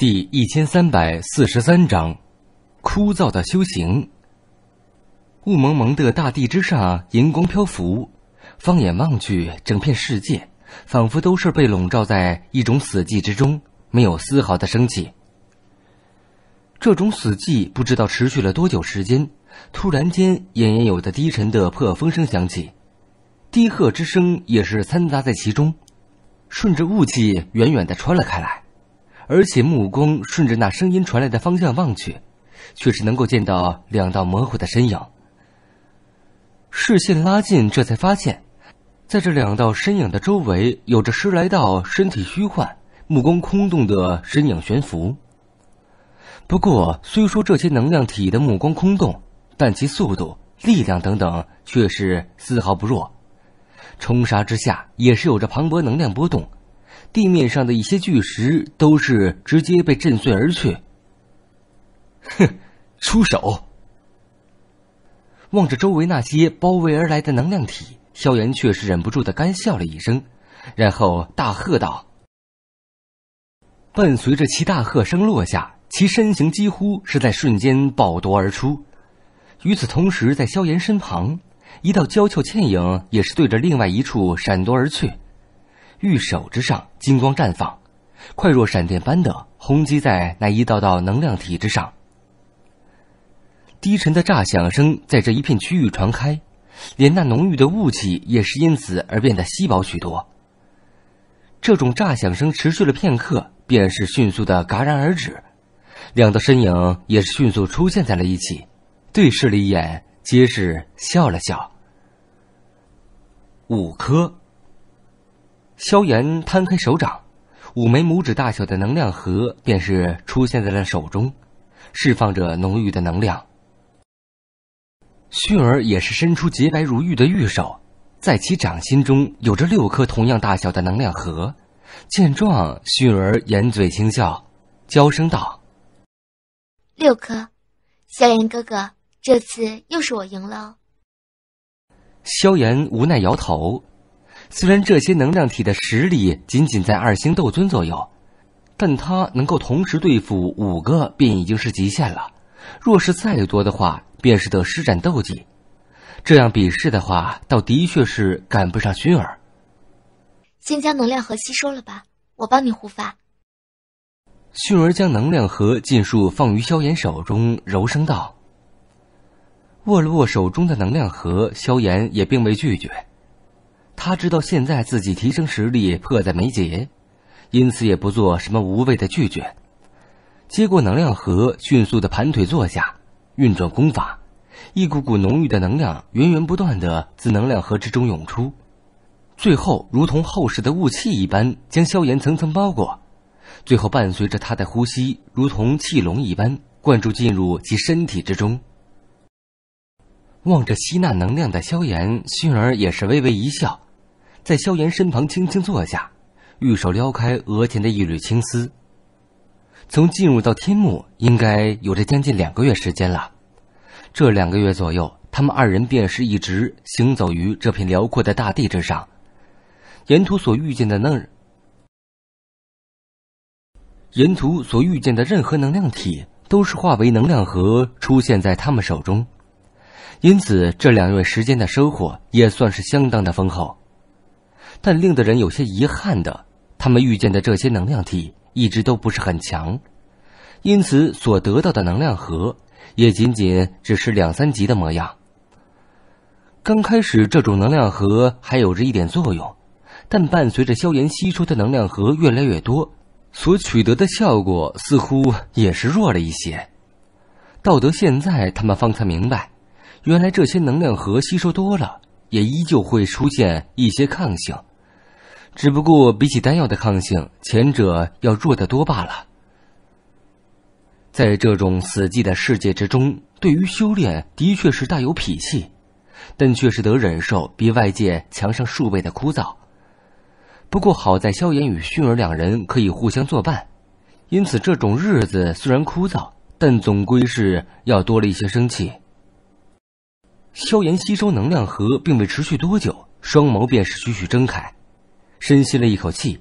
第一千三百四十三章，枯燥的修行。雾蒙蒙的大地之上，银光漂浮，放眼望去，整片世界仿佛都是被笼罩在一种死寂之中，没有丝毫的生气。这种死寂不知道持续了多久时间，突然间隐隐有的低沉的破风声响起，低喝之声也是掺杂在其中，顺着雾气远远的穿了开来。而且目光顺着那声音传来的方向望去，却是能够见到两道模糊的身影。视线拉近，这才发现，在这两道身影的周围，有着十来道身体虚幻、目光空洞的身影悬浮。不过，虽说这些能量体的目光空洞，但其速度、力量等等却是丝毫不弱，冲杀之下也是有着磅礴能量波动。地面上的一些巨石都是直接被震碎而去。哼，出手！望着周围那些包围而来的能量体，萧炎却是忍不住的干笑了一声，然后大喝道：“伴随着其大喝声落下，其身形几乎是在瞬间暴夺而出。与此同时，在萧炎身旁，一道娇俏倩影也是对着另外一处闪夺而去。”玉手之上，金光绽放，快若闪电般的轰击在那一道道能量体之上。低沉的炸响声在这一片区域传开，连那浓郁的雾气也是因此而变得稀薄许多。这种炸响声持续了片刻，便是迅速的戛然而止。两道身影也是迅速出现在了一起，对视了一眼，皆是笑了笑。五颗。萧炎摊开手掌，五枚拇指大小的能量核便是出现在了手中，释放着浓郁的能量。薰儿也是伸出洁白如玉的玉手，在其掌心中有着六颗同样大小的能量核。见状，薰儿掩嘴轻笑，娇声道：“六颗，萧炎哥哥，这次又是我赢了。”萧炎无奈摇头。虽然这些能量体的实力仅仅在二星斗尊左右，但他能够同时对付五个便已经是极限了。若是再多的话，便是得施展斗技。这样比试的话，倒的确是赶不上熏儿。先将能量核吸收了吧，我帮你护法。迅儿将能量核尽数放于萧炎手中，柔声道：“握了握手中的能量核，萧炎也并未拒绝。”他知道现在自己提升实力迫在眉睫，因此也不做什么无谓的拒绝，接过能量盒，迅速的盘腿坐下，运转功法，一股股浓郁的能量源源不断的自能量盒之中涌出，最后如同厚实的雾气一般将萧炎层层包裹，最后伴随着他的呼吸，如同气龙一般灌注进入其身体之中。望着吸纳能量的萧炎，熏儿也是微微一笑。在萧炎身旁轻轻坐下，玉手撩开额前的一缕青丝。从进入到天幕，应该有着将近两个月时间了。这两个月左右，他们二人便是一直行走于这片辽阔的大地之上，沿途所遇见的那沿途所遇见的任何能量体，都是化为能量核出现在他们手中，因此这两月时间的收获也算是相当的丰厚。但令的人有些遗憾的，他们遇见的这些能量体一直都不是很强，因此所得到的能量核也仅仅只是两三级的模样。刚开始这种能量核还有着一点作用，但伴随着萧炎吸收的能量核越来越多，所取得的效果似乎也是弱了一些。到得现在，他们方才明白，原来这些能量核吸收多了，也依旧会出现一些抗性。只不过比起丹药的抗性，前者要弱得多罢了。在这种死寂的世界之中，对于修炼的确是大有脾气，但却是得忍受比外界强上数倍的枯燥。不过好在萧炎与薰儿两人可以互相作伴，因此这种日子虽然枯燥，但总归是要多了一些生气。萧炎吸收能量核，并未持续多久，双眸便是徐徐睁开。深吸了一口气，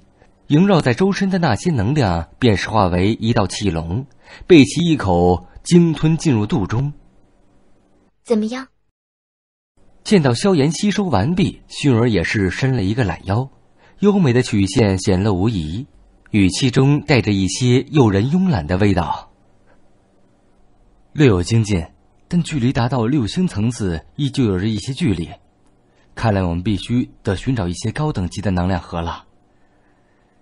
萦绕在周身的那些能量便是化为一道气龙，被其一口鲸吞进入肚中。怎么样？见到萧炎吸收完毕，薰儿也是伸了一个懒腰，优美的曲线显露无疑，语气中带着一些诱人慵懒的味道。略有精进，但距离达到六星层次依旧有着一些距离。看来我们必须得寻找一些高等级的能量核了。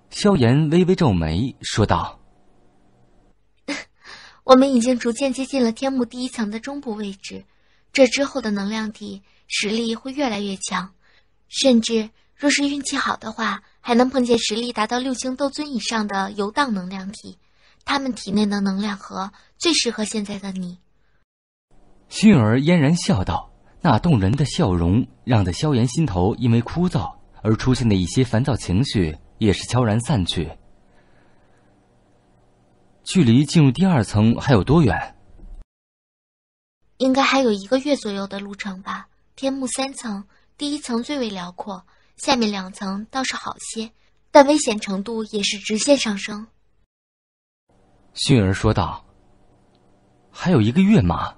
萧炎微微皱眉说道：“ 我们已经逐渐接近了天幕第一层的中部位置，这之后的能量体实力会越来越强，甚至若是运气好的话，还能碰见实力达到六星斗尊以上的游荡能量体，他们体内的能量核最适合现在的你。”薰儿嫣然笑道。那动人的笑容，让得萧炎心头因为枯燥而出现的一些烦躁情绪也是悄然散去。距离进入第二层还有多远？应该还有一个月左右的路程吧。天幕三层，第一层最为辽阔，下面两层倒是好些，但危险程度也是直线上升。迅儿说道：“还有一个月吗？”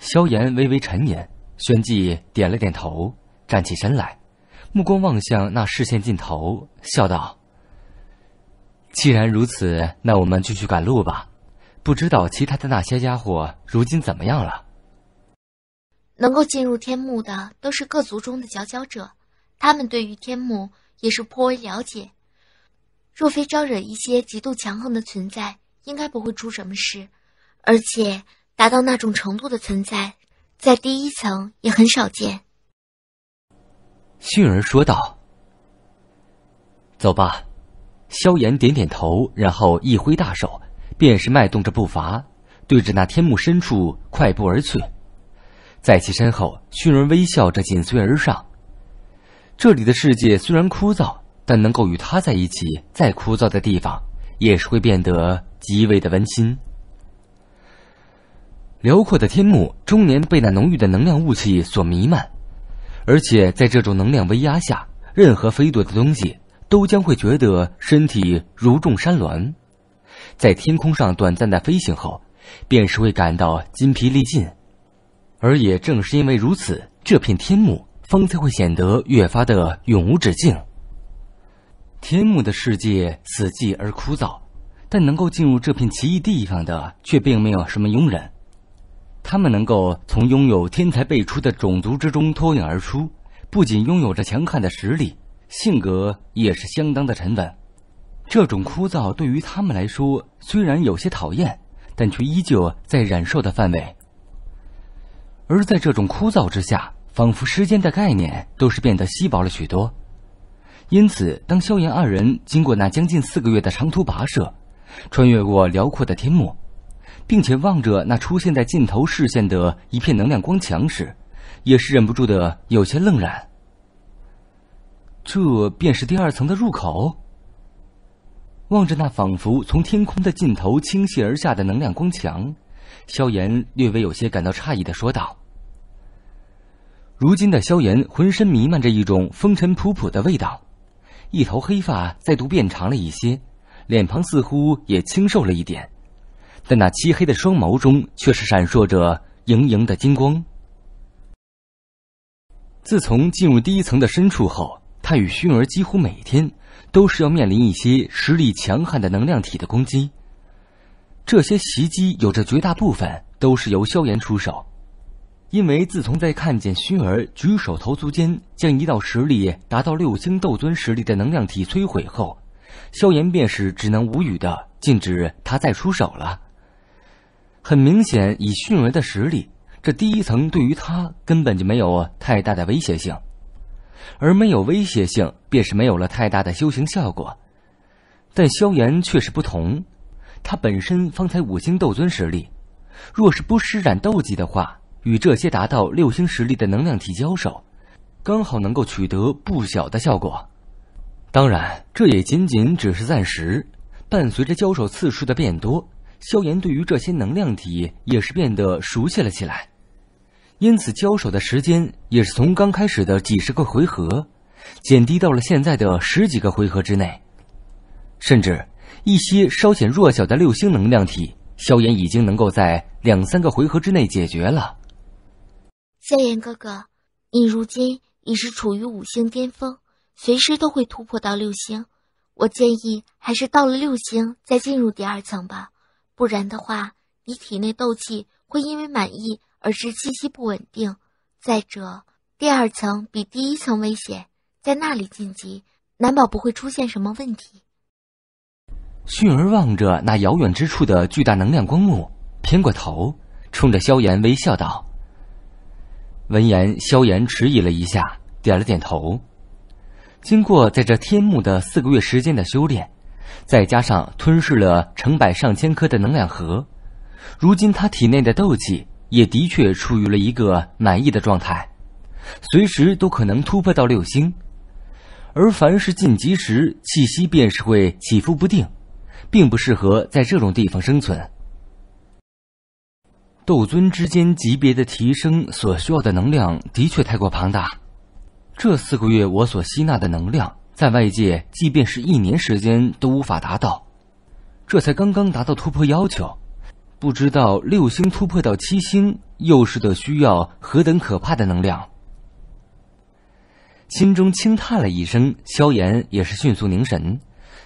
萧炎微微沉吟。宣即点了点头，站起身来，目光望向那视线尽头，笑道：“既然如此，那我们继续赶路吧。不知道其他的那些家伙如今怎么样了？”能够进入天幕的都是各族中的佼佼者，他们对于天幕也是颇为了解。若非招惹一些极度强横的存在，应该不会出什么事。而且达到那种程度的存在。在第一层也很少见，杏儿说道：“走吧。”萧炎点点头，然后一挥大手，便是迈动着步伐，对着那天幕深处快步而去。在其身后，旭儿微笑着紧随而上。这里的世界虽然枯燥，但能够与他在一起，再枯燥的地方也是会变得极为的温馨。辽阔的天幕终年被那浓郁的能量雾气所弥漫，而且在这种能量威压下，任何飞躲的东西都将会觉得身体如重山峦，在天空上短暂的飞行后，便是会感到筋疲力尽。而也正是因为如此，这片天幕方才会显得越发的永无止境。天幕的世界死寂而枯燥，但能够进入这片奇异地方的，却并没有什么庸人。他们能够从拥有天才辈出的种族之中脱颖而出，不仅拥有着强悍的实力，性格也是相当的沉稳。这种枯燥对于他们来说虽然有些讨厌，但却依旧在忍受的范围。而在这种枯燥之下，仿佛时间的概念都是变得稀薄了许多。因此，当萧炎二人经过那将近四个月的长途跋涉，穿越过辽阔的天幕，并且望着那出现在尽头视线的一片能量光墙时，也是忍不住的有些愣然。这便是第二层的入口。望着那仿佛从天空的尽头倾泻而下的能量光墙，萧炎略微有些感到诧异的说道。如今的萧炎浑身弥漫着一种风尘仆仆的味道，一头黑发再度变长了一些，脸庞似乎也清瘦了一点。在那漆黑的双眸中，却是闪烁着莹莹的金光。自从进入第一层的深处后，他与熏儿几乎每天都是要面临一些实力强悍的能量体的攻击。这些袭击有着绝大部分都是由萧炎出手，因为自从在看见熏儿举手投足间将一道实力达到六星斗尊实力的能量体摧毁后，萧炎便是只能无语的禁止他再出手了。很明显，以迅雷的实力，这第一层对于他根本就没有太大的威胁性，而没有威胁性，便是没有了太大的修行效果。但萧炎却是不同，他本身方才五星斗尊实力，若是不施展斗技的话，与这些达到六星实力的能量体交手，刚好能够取得不小的效果。当然，这也仅仅只是暂时，伴随着交手次数的变多。萧炎对于这些能量体也是变得熟悉了起来，因此交手的时间也是从刚开始的几十个回合，减低到了现在的十几个回合之内。甚至一些稍显弱小的六星能量体，萧炎已经能够在两三个回合之内解决了。萧炎哥哥，你如今已是处于五星巅峰，随时都会突破到六星，我建议还是到了六星再进入第二层吧。不然的话，你体内斗气会因为满意而使气息不稳定。再者，第二层比第一层危险，在那里晋级，难保不会出现什么问题。迅儿望着那遥远之处的巨大能量光幕，偏过头，冲着萧炎微笑道。闻言，萧炎迟疑了一下，点了点头。经过在这天幕的四个月时间的修炼。再加上吞噬了成百上千颗的能量核，如今他体内的斗气也的确处于了一个满意的状态，随时都可能突破到六星。而凡是晋级时，气息便是会起伏不定，并不适合在这种地方生存。斗尊之间级别的提升所需要的能量的确太过庞大，这四个月我所吸纳的能量。在外界，即便是一年时间都无法达到，这才刚刚达到突破要求，不知道六星突破到七星，又是得需要何等可怕的能量。心中轻叹了一声，萧炎也是迅速凝神，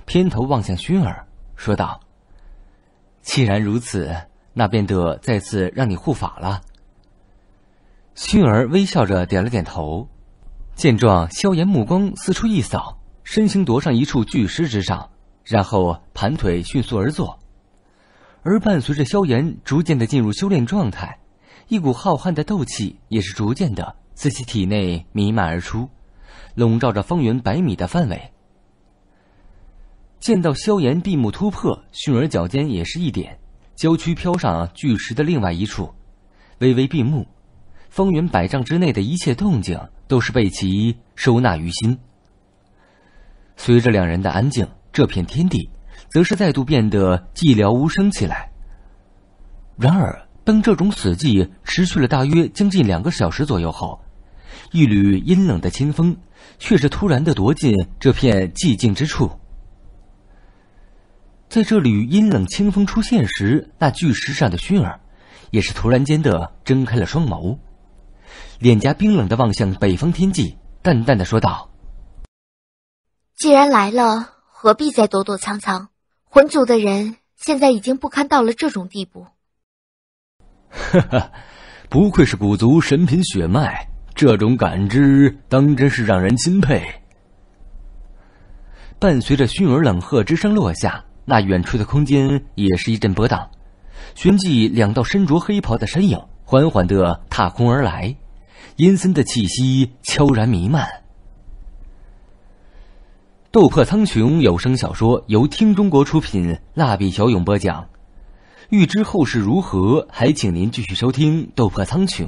偏头望向薰儿，说道：“既然如此，那便得再次让你护法了。”薰儿微笑着点了点头，见状，萧炎目光四处一扫。身形踱上一处巨石之上，然后盘腿迅速而坐，而伴随着萧炎逐渐的进入修炼状态，一股浩瀚的斗气也是逐渐的自其体内弥漫而出，笼罩着方圆百米的范围。见到萧炎闭目突破，迅而脚尖也是一点，娇躯飘上巨石的另外一处，微微闭目，方圆百丈之内的一切动静都是被其收纳于心。随着两人的安静，这片天地则是再度变得寂寥无声起来。然而，当这种死寂持续了大约将近两个小时左右后，一缕阴冷的清风却是突然的夺进这片寂静之处。在这缕阴冷清风出现时，那巨石上的熏儿也是突然间的睁开了双眸，脸颊冰冷的望向北方天际，淡淡的说道。既然来了，何必再躲躲藏藏？魂族的人现在已经不堪到了这种地步。哈哈，不愧是古族神品血脉，这种感知当真是让人钦佩。伴随着熏耳冷喝之声落下，那远处的空间也是一阵波荡，旋即两道身着黑袍的身影缓缓的踏空而来，阴森的气息悄然弥漫。《斗破苍穹》有声小说由听中国出品，蜡笔小勇播讲。欲知后事如何，还请您继续收听《斗破苍穹》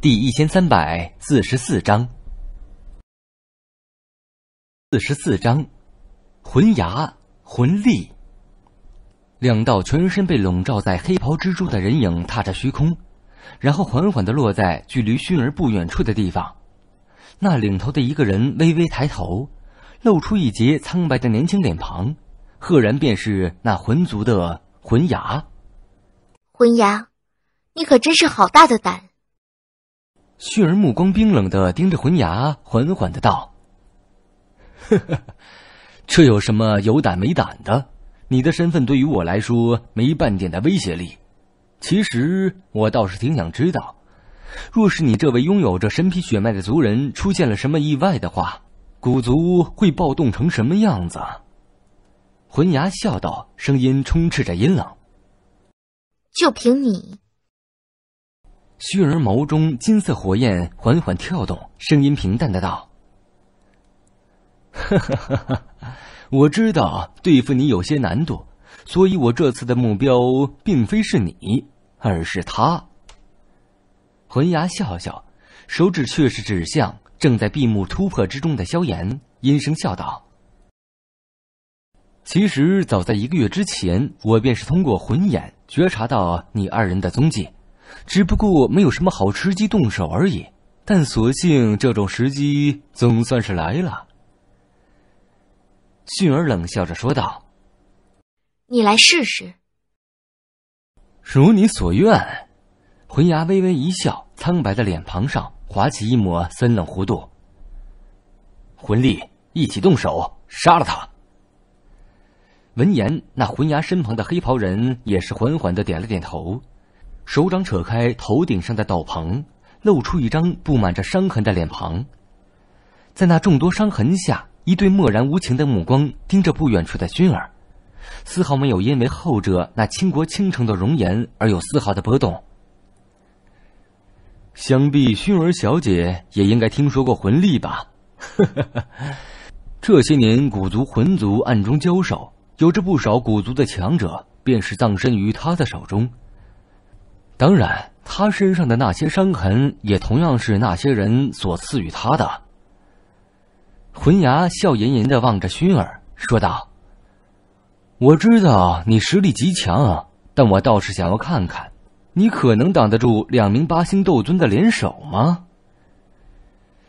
第一千三百四十四章。四十四章，魂牙魂力。两道全身被笼罩在黑袍蜘蛛的人影踏着虚空，然后缓缓的落在距离熏儿不远处的地方。那领头的一个人微微抬头。露出一截苍白的年轻脸庞，赫然便是那魂族的魂牙。魂牙，你可真是好大的胆！旭儿目光冰冷的盯着魂牙，缓缓的道：“呵呵，这有什么有胆没胆的？你的身份对于我来说没半点的威胁力。其实我倒是挺想知道，若是你这位拥有着神皮血脉的族人出现了什么意外的话。”古族会暴动成什么样子？魂牙笑道，声音充斥着阴冷。就凭你？虚儿眸中金色火焰缓缓跳动，声音平淡的道：“ 我知道对付你有些难度，所以我这次的目标并非是你，而是他。”魂牙笑笑，手指却是指向。正在闭目突破之中的萧炎阴声笑道：“其实早在一个月之前，我便是通过魂眼觉察到你二人的踪迹，只不过没有什么好吃鸡动手而已。但所幸这种时机总算是来了。”迅儿冷笑着说道：“你来试试。”如你所愿，魂牙微微一笑，苍白的脸庞上。划起一抹森冷弧度。魂力，一起动手杀了他。闻言，那魂牙身旁的黑袍人也是缓缓的点了点头，手掌扯开头顶上的斗篷，露出一张布满着伤痕的脸庞，在那众多伤痕下，一对漠然无情的目光盯着不远处的熏儿，丝毫没有因为后者那倾国倾城的容颜而有丝毫的波动。想必薰儿小姐也应该听说过魂力吧？这些年古族魂族暗中交手，有着不少古族的强者便是葬身于他的手中。当然，他身上的那些伤痕，也同样是那些人所赐予他的。魂牙笑吟吟的望着薰儿，说道：“我知道你实力极强，但我倒是想要看看。”你可能挡得住两名八星斗尊的联手吗？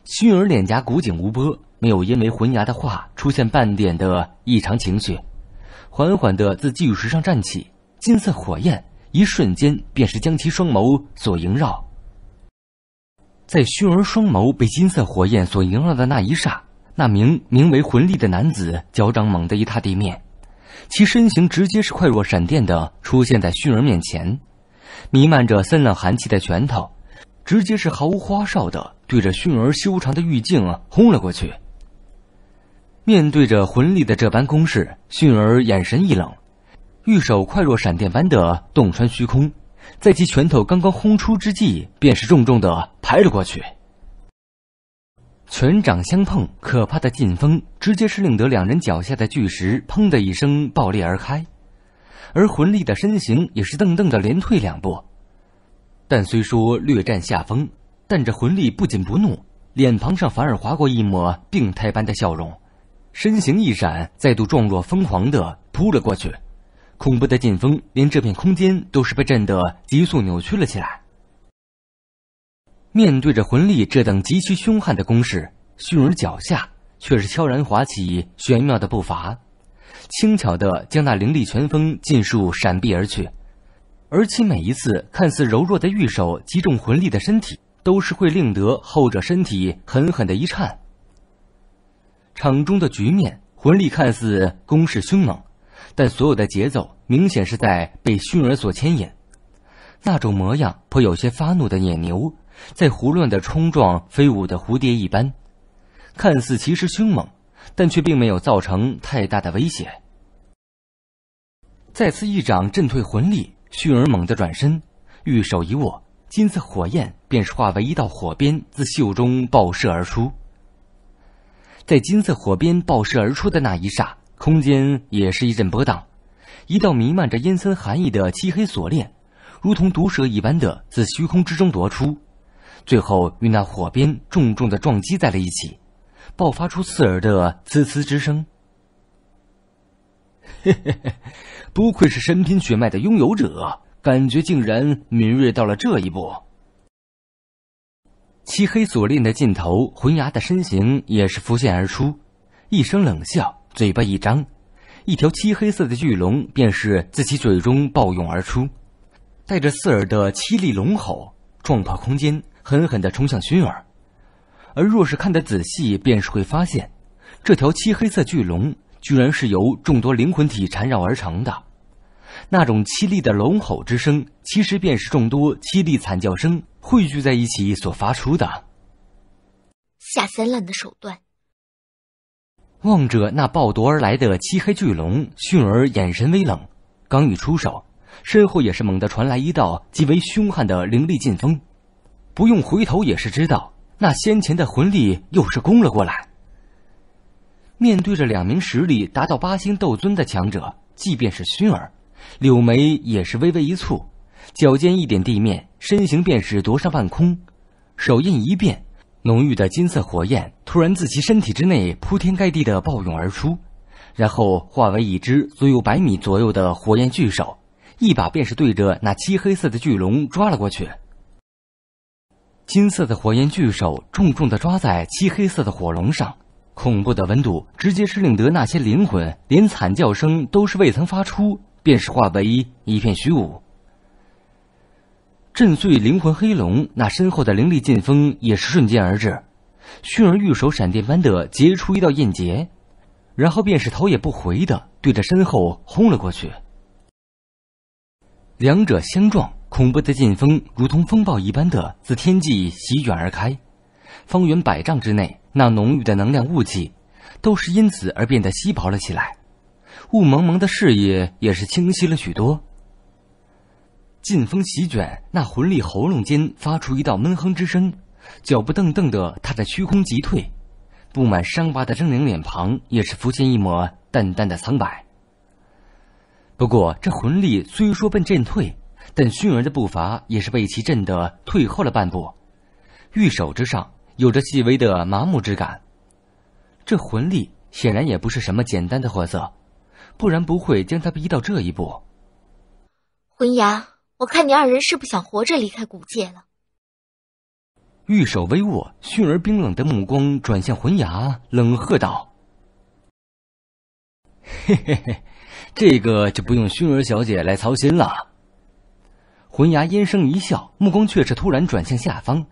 熏儿脸颊古井无波，没有因为魂牙的话出现半点的异常情绪，缓缓的自巨石上站起，金色火焰一瞬间便是将其双眸所萦绕。在熏儿双眸被金色火焰所萦绕的那一刹，那名名为魂力的男子脚掌猛地一踏地面，其身形直接是快若闪电的出现在熏儿面前。弥漫着森冷寒气的拳头，直接是毫无花哨的对着迅儿修长的玉颈轰了过去。面对着魂力的这般攻势，迅儿眼神一冷，玉手快若闪电般的洞穿虚空，在其拳头刚刚轰出之际，便是重重的拍了过去。拳掌相碰，可怕的劲风直接是令得两人脚下的巨石“砰”的一声爆裂而开。而魂力的身形也是瞪瞪的，连退两步。但虽说略占下风，但这魂力不紧不怒，脸庞上反而划过一抹病态般的笑容，身形一闪，再度状若疯狂的扑了过去。恐怖的劲风连这片空间都是被震得急速扭曲了起来。面对着魂力这等极其凶悍的攻势，迅儿脚下却是悄然滑起玄妙的步伐。轻巧地将那凌厉拳风尽数闪避而去，而其每一次看似柔弱的玉手击中魂力的身体，都是会令得后者身体狠狠的一颤。场中的局面，魂力看似攻势凶猛，但所有的节奏明显是在被熏儿所牵引，那种模样颇有些发怒的野牛，在胡乱的冲撞飞舞的蝴蝶一般，看似其实凶猛。但却并没有造成太大的威胁。再次一掌震退魂力，旭儿猛地转身，玉手一握，金色火焰便是化为一道火鞭自袖中爆射而出。在金色火鞭爆射而出的那一霎，空间也是一阵波荡，一道弥漫着阴森寒意的漆黑锁链，如同毒蛇一般的自虚空之中夺出，最后与那火鞭重重的撞击在了一起。爆发出刺耳的“滋滋”之声。嘿嘿嘿，不愧是神品血脉的拥有者，感觉竟然敏锐到了这一步。漆黑锁链的尽头，魂牙的身形也是浮现而出，一声冷笑，嘴巴一张，一条漆黑色的巨龙便是自其嘴中暴涌而出，带着刺耳的凄厉龙吼，撞破空间，狠狠的冲向薰儿。而若是看得仔细，便是会发现，这条漆黑色巨龙居然是由众多灵魂体缠绕而成的。那种凄厉的龙吼之声，其实便是众多凄厉惨叫声汇聚在一起所发出的。下三滥的手段。望着那暴夺而来的漆黑巨龙，迅儿眼神微冷，刚一出手，身后也是猛地传来一道极为凶悍的凌厉劲风。不用回头也是知道。那先前的魂力又是攻了过来。面对着两名实力达到八星斗尊的强者，即便是熏儿，柳眉也是微微一蹙，脚尖一点地面，身形便是夺上半空，手印一变，浓郁的金色火焰突然自其身体之内铺天盖地的暴涌而出，然后化为一只足有百米左右的火焰巨手，一把便是对着那漆黑色的巨龙抓了过去。金色的火焰巨手重重的抓在漆黑色的火龙上，恐怖的温度直接是令得那些灵魂连惨叫声都是未曾发出，便是化为一片虚无。震碎灵魂，黑龙那身后的灵力劲风也是瞬间而至，迅儿玉手闪电般的结出一道印结，然后便是头也不回的对着身后轰了过去，两者相撞。恐怖的劲风如同风暴一般的自天际席卷而开，方圆百丈之内那浓郁的能量雾气都是因此而变得稀薄了起来，雾蒙蒙的视野也是清晰了许多。劲风席卷，那魂力喉咙间发出一道闷哼之声，脚步噔噔的踏着虚空急退，布满伤疤的狰狞脸庞也是浮现一抹淡淡的苍白。不过这魂力虽说被震退。但薰儿的步伐也是被其震得退后了半步，玉手之上有着细微的麻木之感。这魂力显然也不是什么简单的货色，不然不会将他逼到这一步。魂牙，我看你二人是不想活着离开古界了。玉手微握，薰儿冰冷的目光转向魂牙，冷喝道：“嘿嘿嘿，这个就不用薰儿小姐来操心了。”魂牙阴声一笑，目光却是突然转向下方，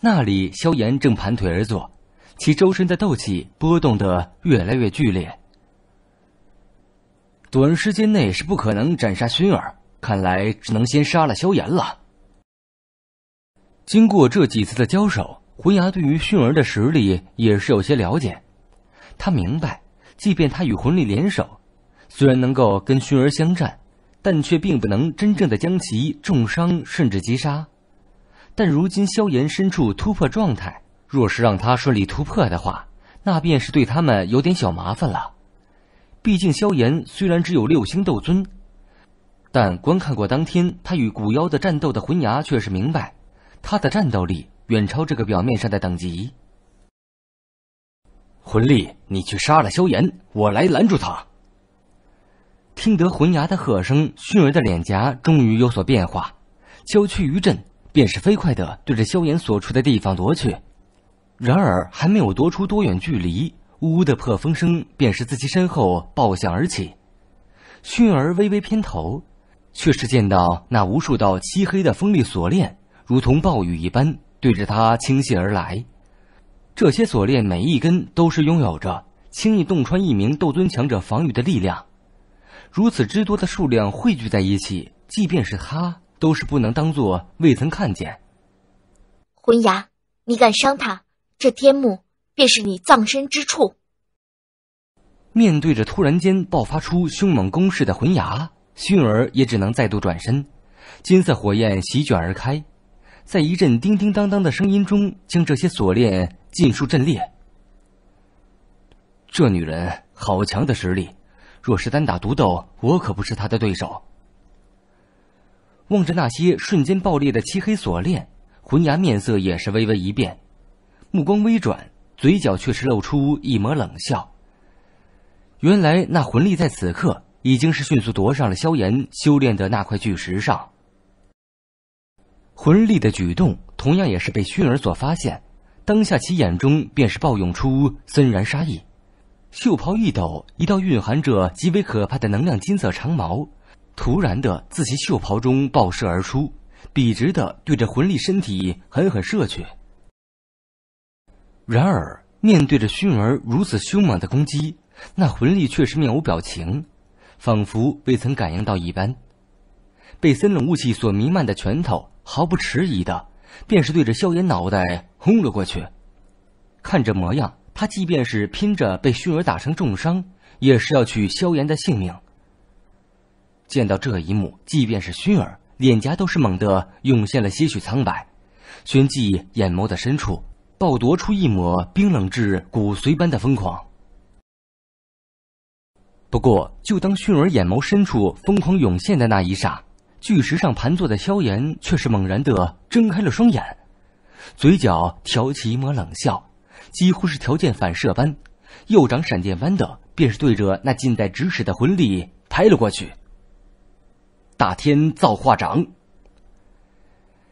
那里萧炎正盘腿而坐，其周身的斗气波动得越来越剧烈。短时间内是不可能斩杀熏儿，看来只能先杀了萧炎了。经过这几次的交手，魂牙对于熏儿的实力也是有些了解，他明白，即便他与魂力联手，虽然能够跟熏儿相战。但却并不能真正的将其重伤甚至击杀，但如今萧炎身处突破状态，若是让他顺利突破的话，那便是对他们有点小麻烦了。毕竟萧炎虽然只有六星斗尊，但观看过当天他与古妖的战斗的魂牙却是明白，他的战斗力远超这个表面上的等级。魂力，你去杀了萧炎，我来拦住他。听得浑牙的喝声，熏儿的脸颊终于有所变化，娇躯一震，便是飞快的对着萧炎所处的地方夺去。然而还没有夺出多远距离，呜呜的破风声便是自其身后爆响而起。熏儿微微偏头，却是见到那无数道漆黑的锋利锁链，如同暴雨一般对着他倾泻而来。这些锁链每一根都是拥有着轻易洞穿一名斗尊强者防御的力量。如此之多的数量汇聚在一起，即便是他，都是不能当做未曾看见。魂牙，你敢伤他，这天幕便是你葬身之处。面对着突然间爆发出凶猛攻势的魂牙，迅儿也只能再度转身。金色火焰席卷而开，在一阵叮叮当当的声音中，将这些锁链尽数震裂。这女人，好强的实力。若是单打独斗，我可不是他的对手。望着那些瞬间爆裂的漆黑锁链，魂牙面色也是微微一变，目光微转，嘴角却是露出一抹冷笑。原来那魂力在此刻已经是迅速夺上了萧炎修炼的那块巨石上。魂力的举动同样也是被薰儿所发现，当下其眼中便是暴涌出森然杀意。袖袍一抖，一道蕴含着极为可怕的能量金色长矛，突然的自其袖袍中爆射而出，笔直的对着魂力身体狠狠射去。然而，面对着熏儿如此凶猛的攻击，那魂力却是面无表情，仿佛未曾感应到一般。被森冷雾气所弥漫的拳头毫不迟疑的，便是对着萧炎脑袋轰了过去，看这模样。他即便是拼着被熏儿打成重伤，也是要取萧炎的性命。见到这一幕，即便是熏儿脸颊都是猛地涌现了些许苍白，旋即眼眸的深处暴夺出一抹冰冷至骨髓般的疯狂。不过，就当熏儿眼眸深处疯狂涌现的那一刹，巨石上盘坐的萧炎却是猛然地睁开了双眼，嘴角挑起一抹冷笑。几乎是条件反射般，右掌闪电般的便是对着那近在咫尺的魂力拍了过去。大天造化掌，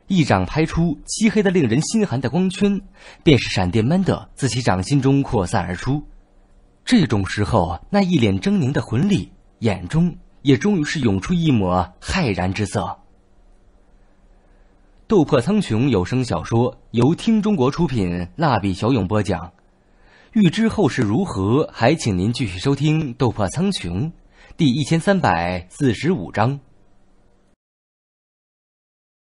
一掌拍出漆黑的令人心寒的光圈，便是闪电般的自其掌心中扩散而出。这种时候，那一脸狰狞的魂力眼中也终于是涌出一抹骇然之色。《斗破苍穹》有声小说由听中国出品，蜡笔小勇播讲。欲知后事如何，还请您继续收听《斗破苍穹》第一千三百四十五章。